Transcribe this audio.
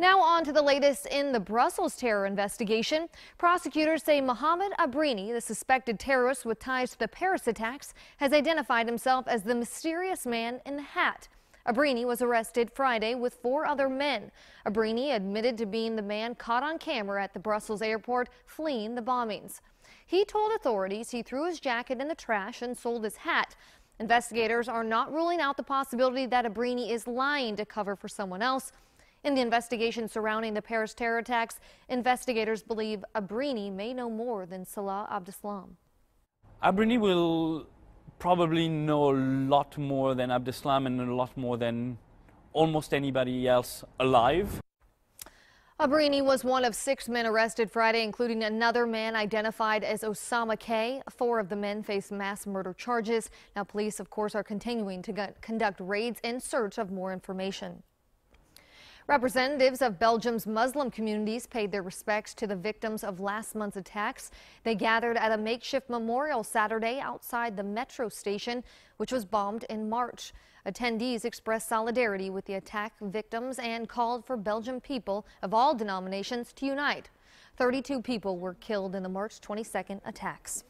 Now on to the latest in the Brussels terror investigation. Prosecutors say Mohamed Abrini, the suspected terrorist with ties to the Paris attacks, has identified himself as the mysterious man in the hat. Abrini was arrested Friday with four other men. Abrini admitted to being the man caught on camera at the Brussels airport fleeing the bombings. He told authorities he threw his jacket in the trash and sold his hat. Investigators are not ruling out the possibility that Abrini is lying to cover for someone else. In the investigation surrounding the Paris terror attacks, investigators believe Abrini may know more than Salah Abdeslam. Abrini will probably know a lot more than Abdeslam and a lot more than almost anybody else alive. Abrini was one of six men arrested Friday, including another man identified as Osama K. Four of the men face mass murder charges. Now, police, of course, are continuing to conduct raids in search of more information. Representatives of Belgium's Muslim communities paid their respects to the victims of last month's attacks. They gathered at a makeshift memorial Saturday outside the metro station, which was bombed in March. Attendees expressed solidarity with the attack victims and called for Belgian people of all denominations to unite. 32 people were killed in the March 22nd attacks.